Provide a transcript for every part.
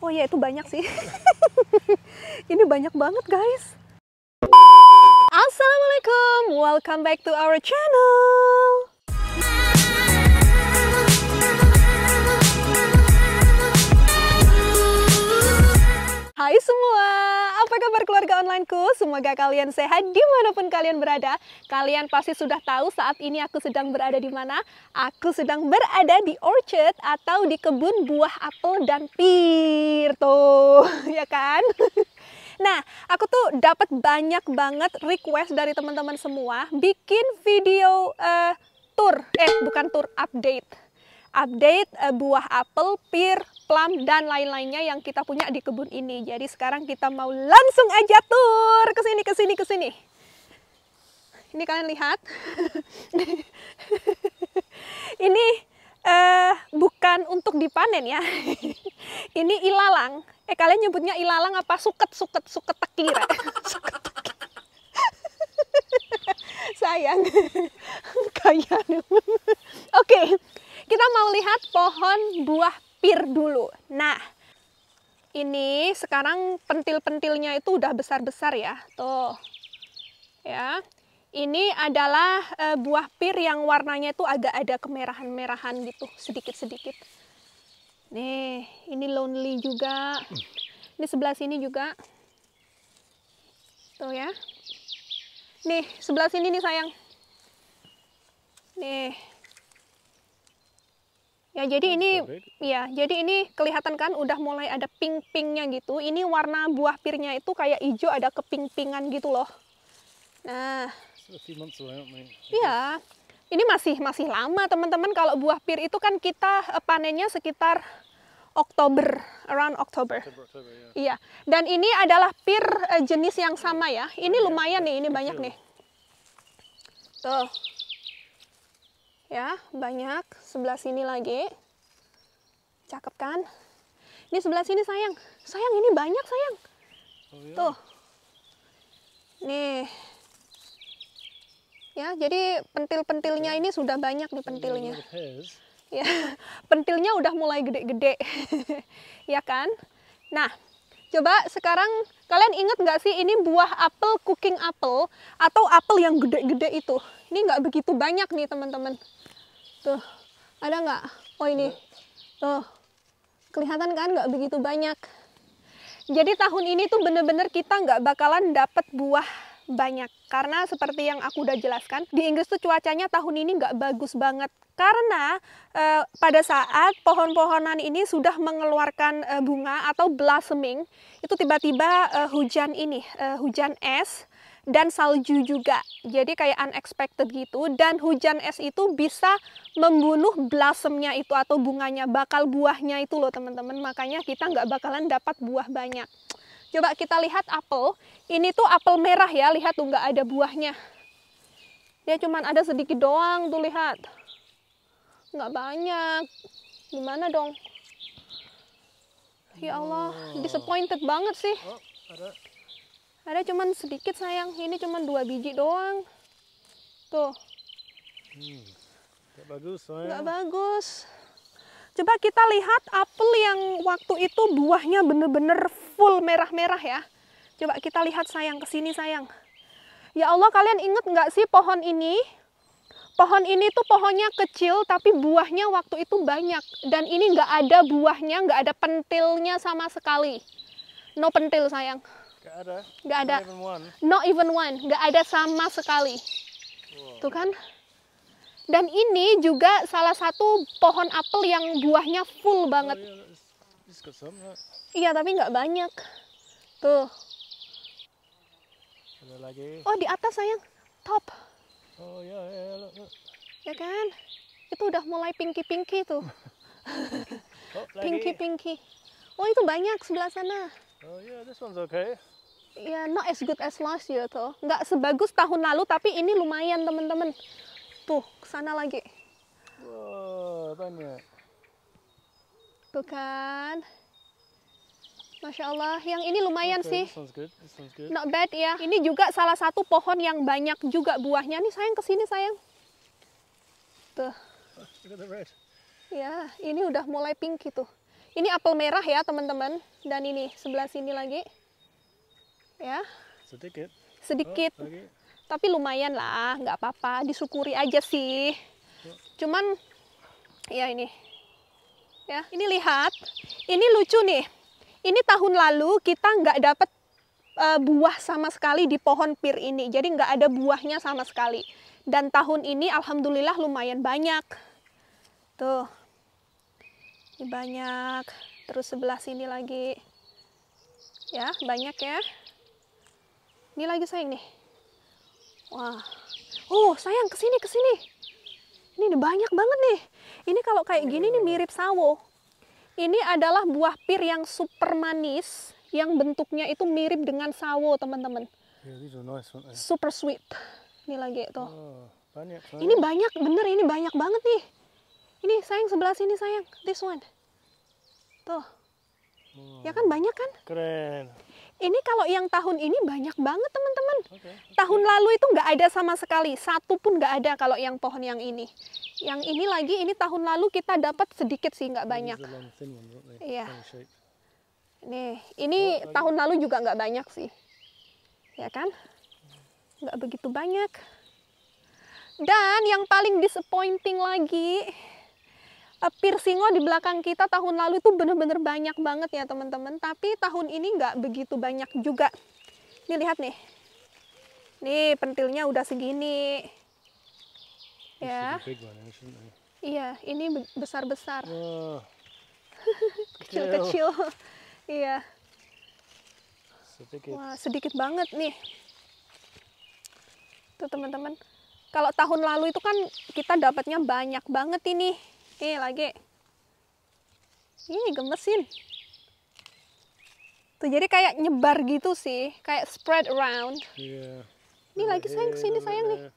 Oh iya, itu banyak sih. Ini banyak banget guys. Assalamualaikum, welcome back to our channel. Hai semua, apa kabar keluarga onlineku? Semoga kalian sehat dimanapun kalian berada. Kalian pasti sudah tahu saat ini aku sedang berada di mana. Aku sedang berada di orchard atau di kebun buah apel dan pir. Tuh, ya kan? Nah, aku tuh dapat banyak banget request dari teman-teman semua bikin video uh, tour, eh bukan tour update. Update uh, buah apel pir plum, dan lain-lainnya yang kita punya di kebun ini. Jadi sekarang kita mau langsung aja tur ke sini, ke sini, ke sini. Ini kalian lihat. ini eh, bukan untuk dipanen ya. ini ilalang. Eh kalian nyebutnya ilalang apa? Suket, suket, suket tekir. suket tekir. Sayang. Kayaknya. Oke, okay. kita mau lihat pohon buah pir dulu. Nah, ini sekarang pentil-pentilnya itu udah besar-besar ya. Tuh. Ya. Ini adalah e, buah pir yang warnanya itu agak ada kemerahan-merahan gitu, sedikit-sedikit. Nih, ini lonely juga. Ini sebelah sini juga. Tuh ya. Nih, sebelah sini nih sayang. Nih. Ya jadi iya, ini ya jadi ini kelihatan kan udah mulai ada pink-pinknya gitu. Ini warna buah pirnya itu kayak hijau ada keping-pingan gitu loh. Nah. Iya. Ini masih masih lama teman-teman kalau buah pir itu kan kita eh, panennya sekitar Oktober, around Oktober. Ya. Iya. Dan ini adalah pir eh, jenis yang sama ya. Ini iya, lumayan iya, nih, ini banyak nih. Tuh ya banyak sebelah sini lagi cakep kan Ini sebelah sini sayang sayang ini banyak sayang oh, iya. tuh nih ya jadi pentil-pentilnya ini sudah banyak nih pentilnya ya pentilnya udah mulai gede-gede ya kan nah coba sekarang kalian ingat nggak sih ini buah apel cooking apel atau apel yang gede-gede itu ini nggak begitu banyak nih teman-teman tuh ada nggak oh ini tuh kelihatan kan nggak begitu banyak jadi tahun ini tuh bener-bener kita nggak bakalan dapat buah banyak karena seperti yang aku udah jelaskan di Inggris tuh cuacanya tahun ini nggak bagus banget karena e, pada saat pohon-pohonan ini sudah mengeluarkan e, bunga atau blossoming itu tiba-tiba e, hujan ini e, hujan es dan salju juga. Jadi kayak unexpected gitu dan hujan es itu bisa membunuh blasemnya itu atau bunganya, bakal buahnya itu loh teman-teman. Makanya kita nggak bakalan dapat buah banyak. Coba kita lihat apel. Ini tuh apel merah ya, lihat tuh nggak ada buahnya. Dia cuma ada sedikit doang tuh lihat. Nggak banyak. Gimana dong? Ya Allah, disappointed banget sih. Oh, ada cuman sedikit sayang, ini cuman dua biji doang. Tuh. Hmm, bagus bagus. Coba kita lihat apel yang waktu itu buahnya bener-bener full merah-merah ya. Coba kita lihat sayang, ke sini sayang. Ya Allah kalian inget nggak sih pohon ini? Pohon ini tuh pohonnya kecil tapi buahnya waktu itu banyak. Dan ini nggak ada buahnya, nggak ada pentilnya sama sekali. No pentil sayang ada. Nggak ada. Not even one. Not even one. Nggak ada sama sekali. Wow. Tuh kan? Dan ini juga salah satu pohon apel yang buahnya full banget. Oh, iya. iya, tapi nggak banyak. Tuh. Ada lagi. Oh, di atas sayang. Top. Oh, ya, ya, ya. Ya kan? Itu udah mulai pinky-pinky tuh. pinky-pinky. Oh, itu banyak sebelah sana. Oh, yeah, this one's okay ya not as good as last year tuh nggak sebagus tahun lalu tapi ini lumayan temen-temen tuh kesana lagi wow banyak tuh kan Masya Allah, yang ini lumayan okay, sih. Sounds good. Sounds good. Not bad ya. Ini juga salah satu pohon yang banyak juga buahnya. Nih sayang kesini sayang. Tuh. Ya, ini udah mulai pink gitu. Ini apel merah ya teman-teman. Dan ini sebelah sini lagi ya. Sedikit. Sedikit. Oh, Tapi lumayan lah, nggak apa-apa, disyukuri aja sih. Cuman ya ini. Ya, ini lihat. Ini lucu nih. Ini tahun lalu kita nggak dapet uh, buah sama sekali di pohon pir ini. Jadi nggak ada buahnya sama sekali. Dan tahun ini alhamdulillah lumayan banyak. Tuh. Ini banyak. Terus sebelah sini lagi. Ya, banyak ya. Ini lagi sayang nih. Wah. Oh, sayang kesini kesini. Ini banyak banget nih. Ini kalau kayak gini nih mirip sawo. Ini adalah buah pir yang super manis yang bentuknya itu mirip dengan sawo, teman-teman. Super sweet. Ini lagi tuh. Oh, banyak, Ini banyak, bener ini banyak banget nih. Ini sayang sebelah sini sayang, this one. Tuh. Oh. Ya kan banyak kan? Keren. Ini kalau yang tahun ini banyak banget teman-teman. Okay. Tahun lalu itu nggak ada sama sekali, satu pun nggak ada kalau yang pohon yang ini. Yang ini lagi, ini tahun lalu kita dapat sedikit sih, nggak banyak. Iya. Nih, ini tahun lalu juga nggak banyak sih, ya kan? Nggak begitu banyak. Dan yang paling disappointing lagi, Eh, piercingo di belakang kita tahun lalu itu benar-benar banyak banget ya teman-teman. Tapi tahun ini nggak begitu banyak juga. Nih lihat nih. Nih pentilnya udah segini. Ya. Iya, ini besar-besar. Kecil-kecil. iya. Sedikit. Wah, sedikit banget nih. Tuh teman-teman. Kalau tahun lalu itu kan kita dapatnya banyak banget ini. Oke, lagi. Ih, gemesin. Tuh jadi kayak nyebar gitu sih, kayak spread around. Yeah. Ini lagi iya, sayang kesini iya, sayang nih. Iya.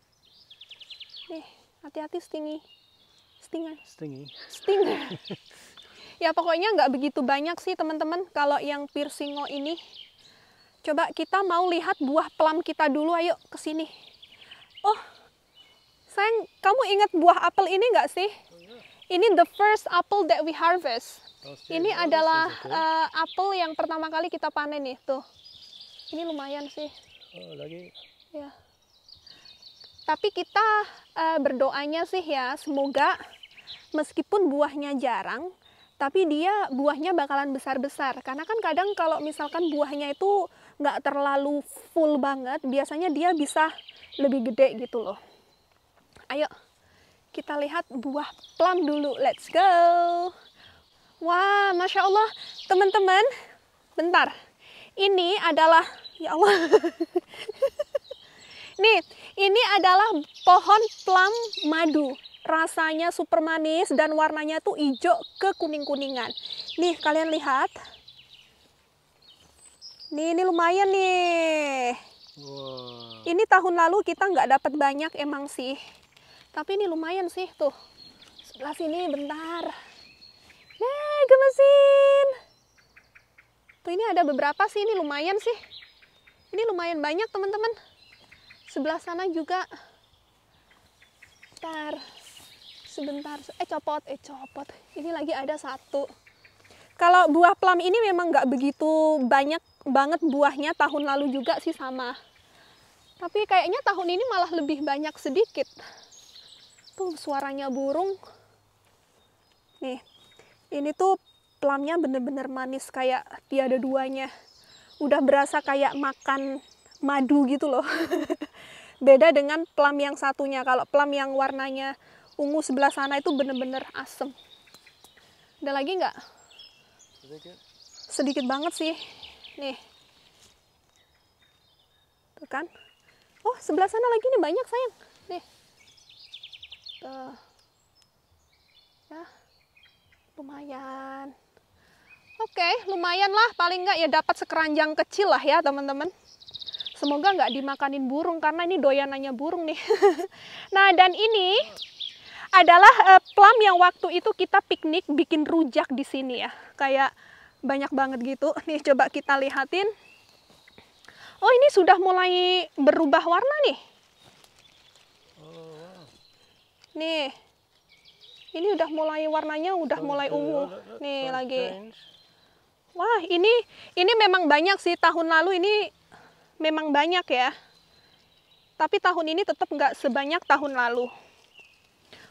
Nih, hati-hati stingy. Stinger. Stingy. Stinger. ya pokoknya nggak begitu banyak sih teman-teman kalau yang piercingo ini. Coba kita mau lihat buah pelam kita dulu, ayo ke sini. Oh, sayang, kamu ingat buah apel ini nggak sih? Oh, ini the first apple that we harvest. Oh, Ini oh, adalah uh, eh, apel yang pertama kali kita panen nih, tuh. Ini lumayan sih. Oh, lagi. Ya. Tapi kita uh, berdoanya sih ya, semoga meskipun buahnya jarang, tapi dia buahnya bakalan besar-besar. Karena kan kadang kalau misalkan buahnya itu nggak terlalu full banget, biasanya dia bisa lebih gede gitu loh. Ayo, kita lihat buah plum dulu. Let's go. Wah, Masya Allah, teman-teman, bentar. Ini adalah, ya Allah. Nih, ini adalah pohon plum madu. Rasanya super manis dan warnanya tuh hijau ke kuning-kuningan. Nih, kalian lihat. Nih, ini lumayan nih. Wow. Ini tahun lalu kita nggak dapat banyak emang sih. Tapi ini lumayan sih tuh. Sebelah sini bentar. Yeay, gemesin. Tuh ini ada beberapa sih, ini lumayan sih. Ini lumayan banyak teman-teman. Sebelah sana juga. Bentar. Sebentar. Eh copot, eh copot. Ini lagi ada satu. Kalau buah plum ini memang nggak begitu banyak banget buahnya tahun lalu juga sih sama. Tapi kayaknya tahun ini malah lebih banyak sedikit tuh suaranya burung nih ini tuh plumnya bener-bener manis kayak tiada duanya udah berasa kayak makan madu gitu loh beda dengan plum yang satunya kalau plum yang warnanya ungu sebelah sana itu bener-bener asem ada lagi nggak sedikit banget sih nih tuh kan oh sebelah sana lagi nih banyak sayang nih ya lumayan oke lumayan lah paling nggak ya dapat sekeranjang kecil lah ya teman-teman semoga nggak dimakanin burung karena ini doyanannya burung nih nah dan ini adalah uh, plum yang waktu itu kita piknik bikin rujak di sini ya kayak banyak banget gitu nih coba kita lihatin oh ini sudah mulai berubah warna nih Nih. Ini udah mulai warnanya udah mulai ungu. Nih lagi. Wah, ini ini memang banyak sih tahun lalu ini memang banyak ya. Tapi tahun ini tetap nggak sebanyak tahun lalu.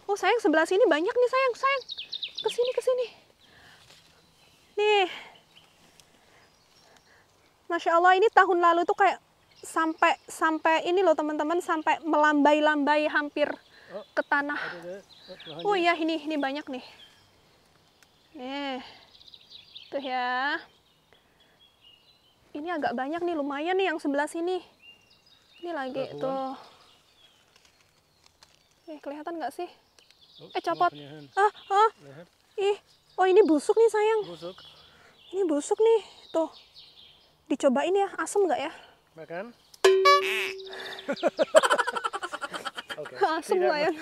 Oh sayang sebelah sini banyak nih sayang sayang. Kesini kesini. Nih. Masya Allah ini tahun lalu tuh kayak sampai sampai ini loh teman-teman sampai melambai-lambai hampir ke tanah. Oh iya, ini ini banyak nih. Nih. Eh, tuh ya. Ini agak banyak nih, lumayan nih yang sebelah sini. Ini lagi tuh. Eh, kelihatan nggak sih? Oh, eh, copot. Ah, ah. Ih, oh ini busuk nih sayang. Busuk. Ini busuk nih, tuh. Dicobain ya, asem nggak ya? Makan. Okay. Asem lah ya.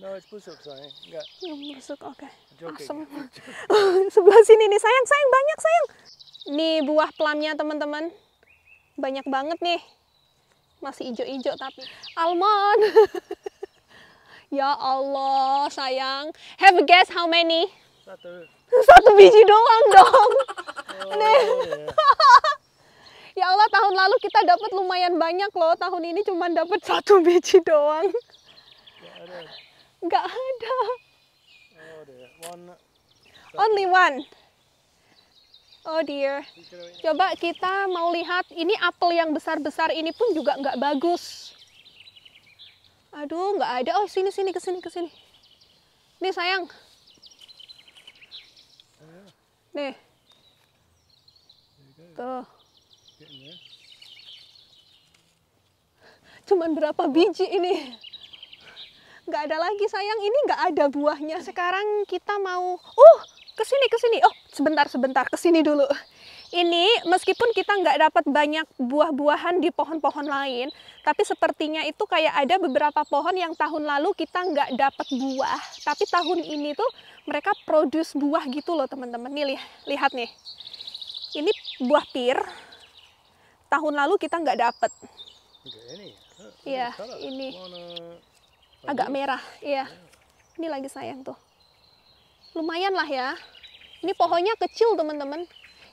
No, it's busuk soalnya. Enggak. Ya, oke. Okay. Asem. Sebelah sini nih, sayang, sayang, banyak, sayang. Nih buah plumnya teman-teman. Banyak banget nih. Masih ijo-ijo tapi. Almond. ya Allah, sayang. Have a guess how many? Satu. Satu biji doang dong. Oh, iya. nih. Yeah. Ya Allah, tahun lalu kita dapat lumayan banyak loh. Tahun ini cuma dapat satu biji doang. Gak ada. Oh One. Only one. Oh dear. Coba kita mau lihat ini apel yang besar-besar ini pun juga nggak bagus. Aduh, nggak ada. Oh, sini sini ke sini ke sini. Nih sayang. Nih. Tuh. Cuman berapa biji ini? Nggak ada lagi sayang, ini nggak ada buahnya. Sekarang kita mau, uh, kesini kesini. Oh, sebentar sebentar, kesini dulu. Ini meskipun kita nggak dapat banyak buah-buahan di pohon-pohon lain, tapi sepertinya itu kayak ada beberapa pohon yang tahun lalu kita nggak dapat buah, tapi tahun ini tuh mereka produce buah gitu loh teman-teman. Nih lihat nih, ini buah pir, tahun lalu kita nggak dapat. Iya, nah, ini agak merah. Iya, ini lagi sayang tuh. Lumayan lah ya. Ini pohonnya kecil teman-teman.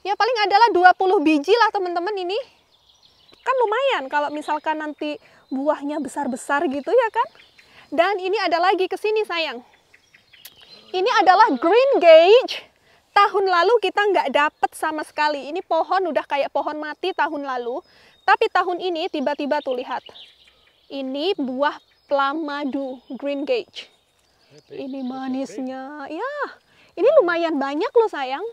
Ya paling adalah 20 biji lah teman-teman ini. Kan lumayan kalau misalkan nanti buahnya besar-besar gitu ya kan. Dan ini ada lagi ke sini sayang. Ini adalah green gauge tahun lalu kita nggak dapet sama sekali. Ini pohon udah kayak pohon mati tahun lalu. Tapi tahun ini tiba-tiba tuh lihat. Ini buah madu Green Gage. Ini manisnya. Ya, ini lumayan banyak loh sayang.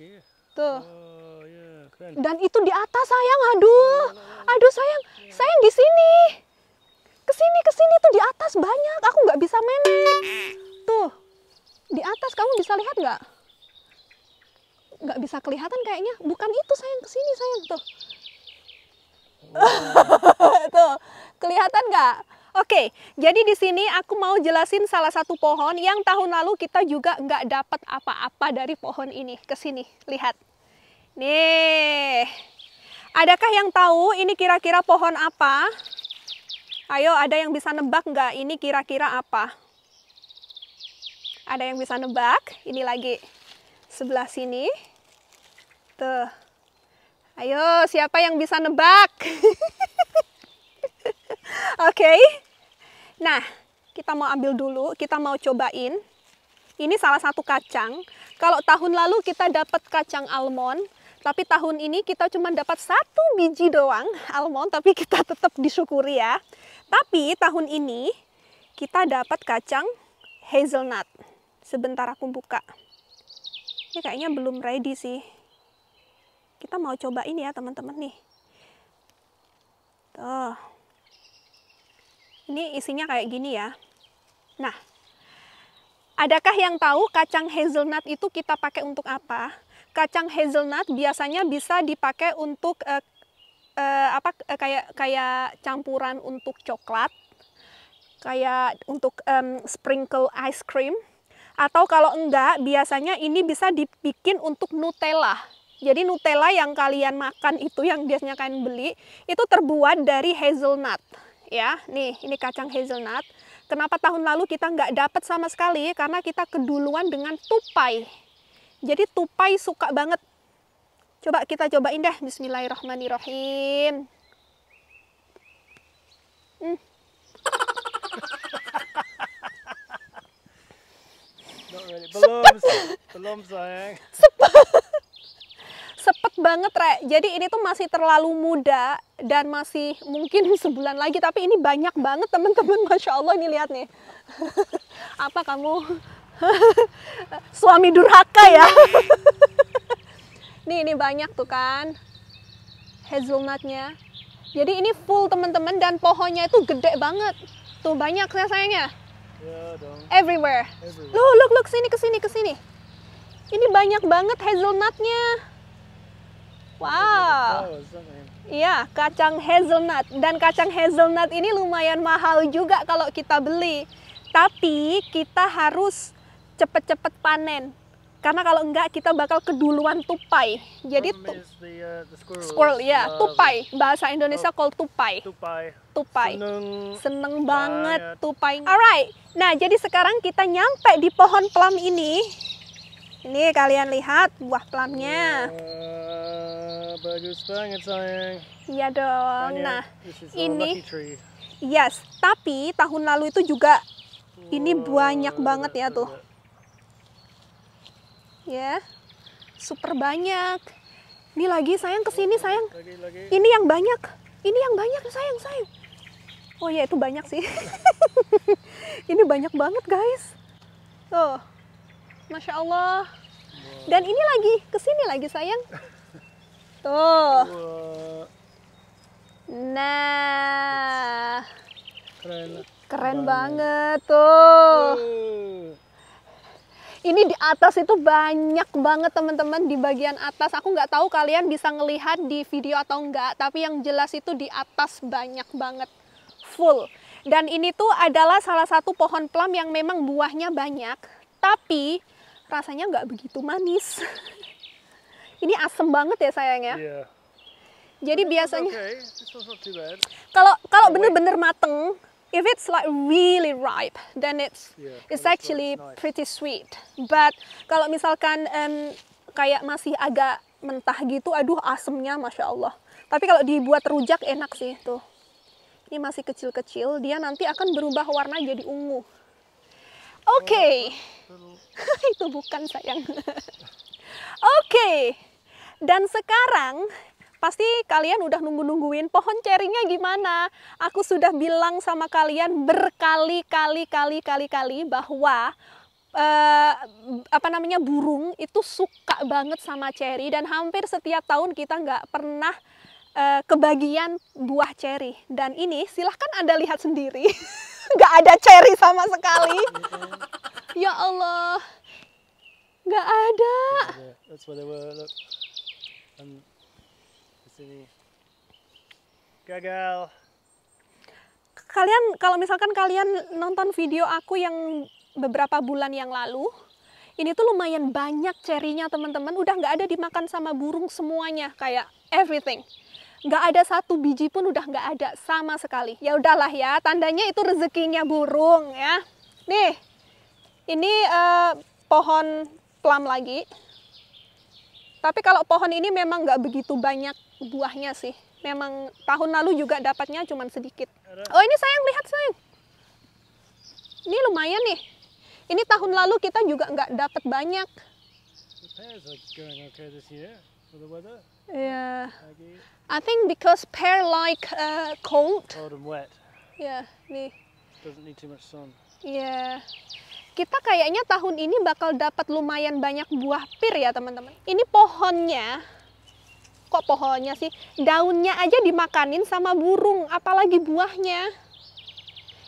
Ya? Tuh. Oh, iya, Dan itu di atas sayang. Aduh, aduh sayang, sayang di sini. Kesini kesini tuh di atas banyak. Aku nggak bisa menek. Tuh, di atas kamu bisa lihat nggak? Nggak bisa kelihatan kayaknya. Bukan itu sayang kesini sayang tuh. Oh. tuh Kelihatan nggak? Oke, jadi di sini aku mau jelasin salah satu pohon yang tahun lalu kita juga nggak dapat apa-apa dari pohon ini. Ke sini, lihat. Nih, adakah yang tahu ini kira-kira pohon apa? Ayo, ada yang bisa nebak nggak ini kira-kira apa? Ada yang bisa nebak? Ini lagi sebelah sini. Tuh. Ayo, siapa yang bisa nebak? Oke. Okay. Nah, kita mau ambil dulu, kita mau cobain. Ini salah satu kacang. Kalau tahun lalu kita dapat kacang almond, tapi tahun ini kita cuma dapat satu biji doang almond, tapi kita tetap disyukuri ya. Tapi tahun ini kita dapat kacang hazelnut. Sebentar aku buka. Ini kayaknya belum ready sih. Kita mau cobain ya teman-teman nih. Tuh. Ini isinya kayak gini ya. Nah, adakah yang tahu kacang hazelnut itu kita pakai untuk apa? Kacang hazelnut biasanya bisa dipakai untuk eh, eh, apa eh, kayak kayak campuran untuk coklat, kayak untuk um, sprinkle ice cream atau kalau enggak biasanya ini bisa dibikin untuk Nutella. Jadi Nutella yang kalian makan itu yang biasanya kalian beli itu terbuat dari hazelnut ya. Nih, ini kacang hazelnut. Kenapa tahun lalu kita nggak dapat sama sekali? Karena kita keduluan dengan tupai. Jadi tupai suka banget. Coba kita cobain deh. Bismillahirrahmanirrahim. Hmm. Belum, belum sayang. Sepet. Sepet banget, Rek. Jadi ini tuh masih terlalu muda dan masih mungkin sebulan lagi tapi ini banyak banget teman-teman masya Allah ini lihat nih apa kamu suami durhaka ya nih ini banyak tuh kan hazelnutnya jadi ini full teman-teman dan pohonnya itu gede banget tuh banyak ya sayangnya iya, everywhere. everywhere look look look sini ke sini. ini banyak banget hazelnutnya Wow. Iya, kacang hazelnut. Dan kacang hazelnut ini lumayan mahal juga kalau kita beli. Tapi kita harus cepet-cepet panen. Karena kalau enggak kita bakal keduluan tupai. Jadi tu the, uh, the squirrel, ya, yeah. uh, tupai. Bahasa Indonesia oh, call tupai. Tupai. Tupai. Seneng, Seneng banget yeah. tupai. Alright. Nah, jadi sekarang kita nyampe di pohon plum ini. Ini kalian lihat buah plumnya. Yeah bagus banget sayang. Iya dong. Tanya, nah, ini Yes, tapi tahun lalu itu juga wow, ini oh, banyak banget ya tuh. Ya. Yeah, super banyak. Ini lagi sayang kesini sayang. Lagi, lagi. Ini yang banyak. Ini yang banyak sayang sayang. Oh ya itu banyak sih. ini banyak banget guys. Tuh. Masya Allah. Dan ini lagi kesini lagi sayang. Tuh. Nah. Keren. Keren banget, tuh. Ini di atas itu banyak banget teman-teman di bagian atas. Aku nggak tahu kalian bisa ngelihat di video atau enggak, tapi yang jelas itu di atas banyak banget. Full. Dan ini tuh adalah salah satu pohon plum yang memang buahnya banyak, tapi rasanya nggak begitu manis. Ini asem banget ya sayangnya. Yeah. Jadi biasanya okay. kalau kalau bener-bener mateng, if it's like really ripe, then it's yeah, it's actually nice. pretty sweet. But kalau misalkan um, kayak masih agak mentah gitu, aduh asemnya masya Allah. Tapi kalau dibuat rujak enak sih tuh. Ini masih kecil-kecil, dia nanti akan berubah warna jadi ungu. Oh, Oke, okay. itu bukan sayang. dan sekarang pasti kalian udah nunggu-nungguin pohon cerinya gimana. Aku sudah bilang sama kalian berkali-kali kali-kali kali bahwa eh, apa namanya burung itu suka banget sama ceri dan hampir setiap tahun kita nggak pernah eh, kebagian buah ceri. Dan ini silahkan anda lihat sendiri, nggak ada ceri sama sekali. ya Allah Nggak ada. That's Gagal. Kalian kalau misalkan kalian nonton video aku yang beberapa bulan yang lalu, ini tuh lumayan banyak cerinya teman-teman udah nggak ada dimakan sama burung semuanya kayak everything nggak ada satu biji pun udah nggak ada sama sekali ya udahlah ya tandanya itu rezekinya burung ya nih ini uh, pohon plum lagi. Tapi kalau pohon ini memang nggak begitu banyak buahnya sih. Memang tahun lalu juga dapatnya cuma sedikit. Oh ini sayang, lihat sayang. Ini lumayan nih. Ini tahun lalu kita juga nggak dapat banyak. Yeah. I think because pear like uh, cold. Cold and wet. Yeah, nih. Doesn't need too much sun. Yeah kita kayaknya tahun ini bakal dapat lumayan banyak buah pir ya teman-teman. Ini pohonnya, kok pohonnya sih? Daunnya aja dimakanin sama burung, apalagi buahnya.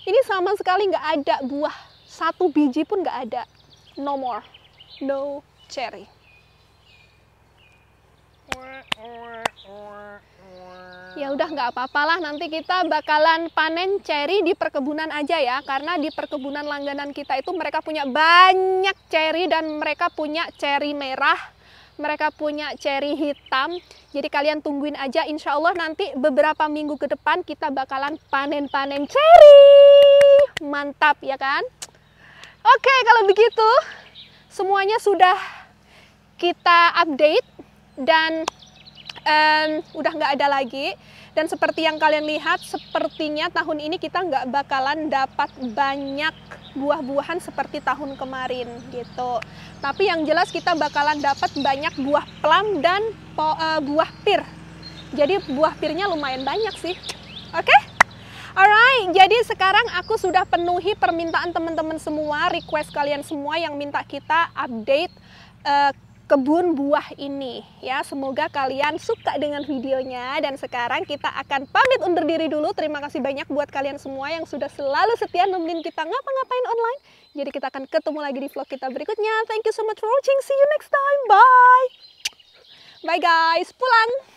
Ini sama sekali nggak ada buah, satu biji pun nggak ada. No more, no cherry ya udah nggak apa-apalah nanti kita bakalan panen cherry di perkebunan aja ya karena di perkebunan langganan kita itu mereka punya banyak cherry dan mereka punya cherry merah mereka punya cherry hitam jadi kalian tungguin aja insya Allah nanti beberapa minggu ke depan kita bakalan panen-panen cherry mantap ya kan oke kalau begitu semuanya sudah kita update dan um, udah nggak ada lagi. Dan seperti yang kalian lihat, sepertinya tahun ini kita nggak bakalan dapat banyak buah-buahan seperti tahun kemarin gitu. Tapi yang jelas kita bakalan dapat banyak buah plum dan po, uh, buah pir. Jadi buah pirnya lumayan banyak sih. Oke? Okay? Alright, jadi sekarang aku sudah penuhi permintaan teman-teman semua, request kalian semua yang minta kita update uh, kebun buah ini ya. Semoga kalian suka dengan videonya dan sekarang kita akan pamit undur diri dulu. Terima kasih banyak buat kalian semua yang sudah selalu setia nemenin kita ngapa-ngapain online. Jadi kita akan ketemu lagi di vlog kita berikutnya. Thank you so much for watching. See you next time. Bye. Bye guys. Pulang.